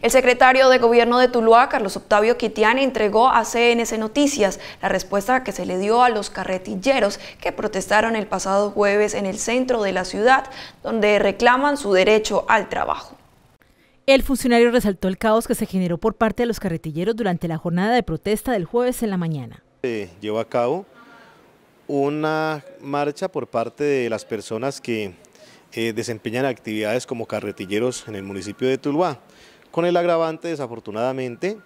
El secretario de Gobierno de Tuluá, Carlos Octavio Quitián, entregó a CNC Noticias la respuesta que se le dio a los carretilleros que protestaron el pasado jueves en el centro de la ciudad, donde reclaman su derecho al trabajo. El funcionario resaltó el caos que se generó por parte de los carretilleros durante la jornada de protesta del jueves en la mañana. Se llevó a cabo una marcha por parte de las personas que eh, desempeñan actividades como carretilleros en el municipio de Tuluá con el agravante, desafortunadamente,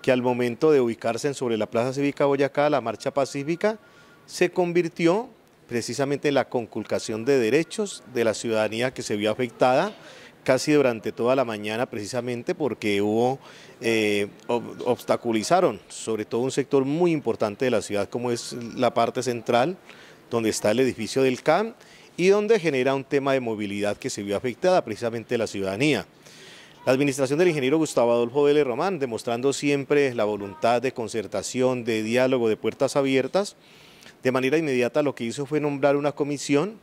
que al momento de ubicarse sobre la Plaza Cívica Boyacá, la Marcha Pacífica se convirtió precisamente en la conculcación de derechos de la ciudadanía que se vio afectada casi durante toda la mañana precisamente porque hubo, eh, obstaculizaron sobre todo un sector muy importante de la ciudad como es la parte central donde está el edificio del CAM y donde genera un tema de movilidad que se vio afectada precisamente la ciudadanía. La administración del ingeniero Gustavo Adolfo Vélez Román, demostrando siempre la voluntad de concertación, de diálogo, de puertas abiertas, de manera inmediata lo que hizo fue nombrar una comisión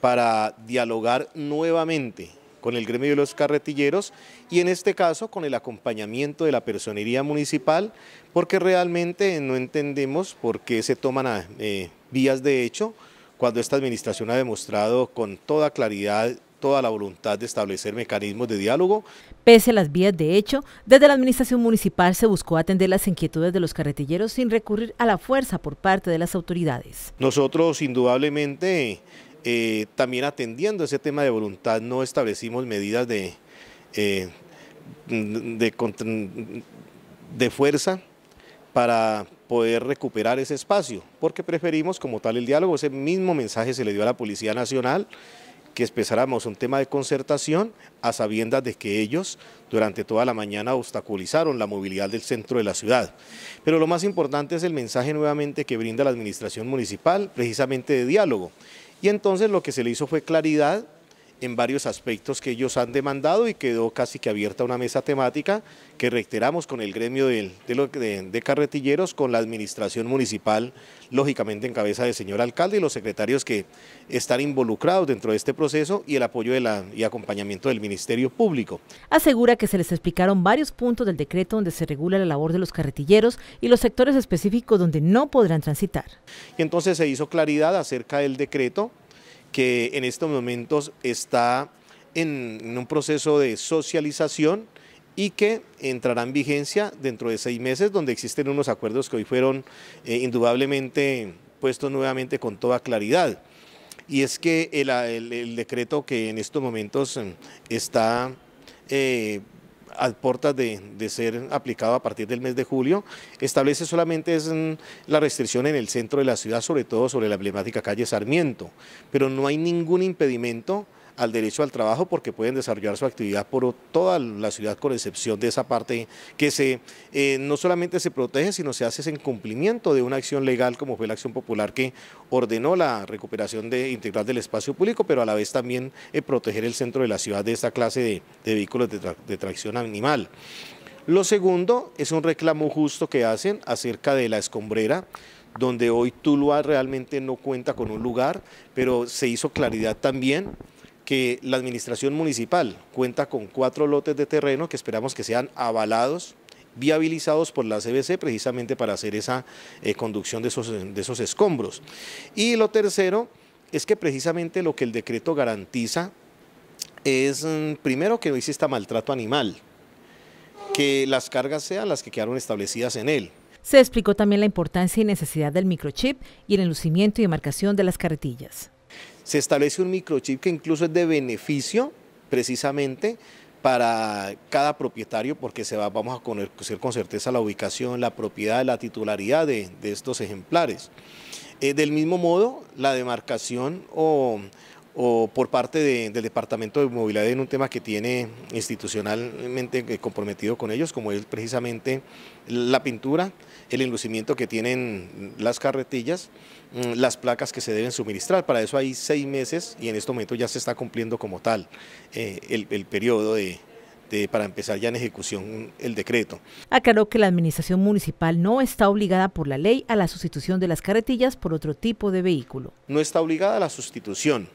para dialogar nuevamente con el gremio de los carretilleros y en este caso con el acompañamiento de la personería municipal, porque realmente no entendemos por qué se toman eh, vías de hecho cuando esta administración ha demostrado con toda claridad toda la voluntad de establecer mecanismos de diálogo. Pese a las vías de hecho, desde la administración municipal se buscó atender las inquietudes de los carretilleros sin recurrir a la fuerza por parte de las autoridades. Nosotros indudablemente eh, también atendiendo ese tema de voluntad no establecimos medidas de, eh, de, de fuerza para poder recuperar ese espacio, porque preferimos como tal el diálogo, ese mismo mensaje se le dio a la Policía Nacional, que expresáramos un tema de concertación a sabiendas de que ellos durante toda la mañana obstaculizaron la movilidad del centro de la ciudad. Pero lo más importante es el mensaje nuevamente que brinda la administración municipal, precisamente de diálogo. Y entonces lo que se le hizo fue claridad en varios aspectos que ellos han demandado y quedó casi que abierta una mesa temática que reiteramos con el gremio de, de, carretilleros, con la administración municipal, lógicamente en cabeza del señor alcalde y los secretarios que están involucrados dentro de este proceso y el apoyo y acompañamiento del Ministerio Público. Asegura que se les explicaron varios puntos del decreto donde se regula la labor de los carretilleros y los sectores específicos donde no podrán transitar. Y entonces se hizo claridad acerca del decreto que en estos momentos está en, un proceso de socialización y que entrará en vigencia dentro de seis meses, donde existen unos acuerdos que hoy fueron eh, indudablemente puestos nuevamente con toda claridad. Y es que el, decreto que en estos momentos eh, está eh, a portas de, de, ser aplicado a partir del mes de julio, establece solamente es mm, la restricción en el centro de la ciudad, sobre todo sobre la emblemática calle Sarmiento, pero no hay ningún impedimento al derecho al trabajo porque pueden desarrollar su actividad por toda la ciudad con excepción de esa parte que se eh, no solamente se protege sino se hace en cumplimiento de una acción legal como fue la acción popular que ordenó la recuperación de, integral del espacio público pero a la vez también eh, proteger el centro de la ciudad de esta clase de, vehículos de, de tracción animal. Lo segundo es un reclamo justo que hacen acerca de la escombrera, donde hoy Tuluá realmente no cuenta con un lugar, pero se hizo claridad también que la administración municipal cuenta con cuatro lotes de terreno que esperamos que sean avalados viabilizados por la CBC precisamente para hacer esa eh, conducción de esos, escombros. Y lo tercero es que precisamente lo que el decreto garantiza es, mm, primero, que no exista maltrato animal, que las cargas sean las que quedaron establecidas en él. Se explicó también la importancia y necesidad del microchip y el enlucimiento y demarcación de las carretillas se establece un microchip que incluso es de beneficio precisamente para cada propietario porque se va, vamos a conocer con certeza la ubicación, la propiedad, la titularidad de, estos ejemplares. Eh, del mismo modo, la demarcación o, o por parte del Departamento de Movilidad en un tema que tiene institucionalmente eh, comprometido con ellos, como es precisamente la pintura, el enlucimiento que tienen las carretillas, mm, las placas que se deben suministrar. Para eso hay seis meses y en este momento ya se está cumpliendo como tal eh, el, periodo para empezar ya en ejecución el decreto. Aclaró que la administración municipal no está obligada por la ley a la sustitución de las carretillas por otro tipo de vehículo. No está obligada a la sustitución.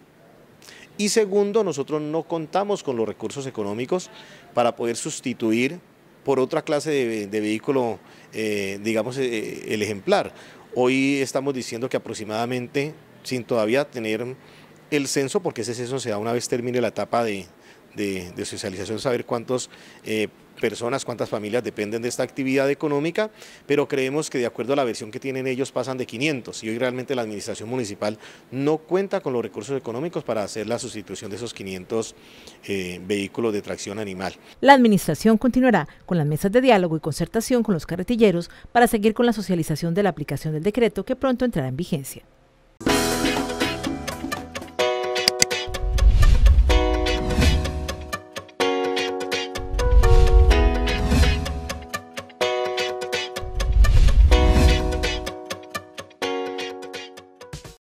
Y segundo, nosotros no contamos con los recursos económicos para poder sustituir por otra clase de, vehículo, eh, digamos, eh, el ejemplar. Hoy estamos diciendo que aproximadamente, sin todavía tener el censo, porque ese censo se da una vez termine la etapa de, socialización, saber cuántos eh, personas, cuántas familias dependen de esta actividad económica, pero creemos que de acuerdo a la versión que tienen ellos pasan de 500 y hoy realmente la administración municipal no cuenta con los recursos económicos para hacer la sustitución de esos 500 eh, vehículos de tracción animal. La administración continuará con las mesas de diálogo y concertación con los carretilleros para seguir con la socialización de la aplicación del decreto que pronto entrará en vigencia.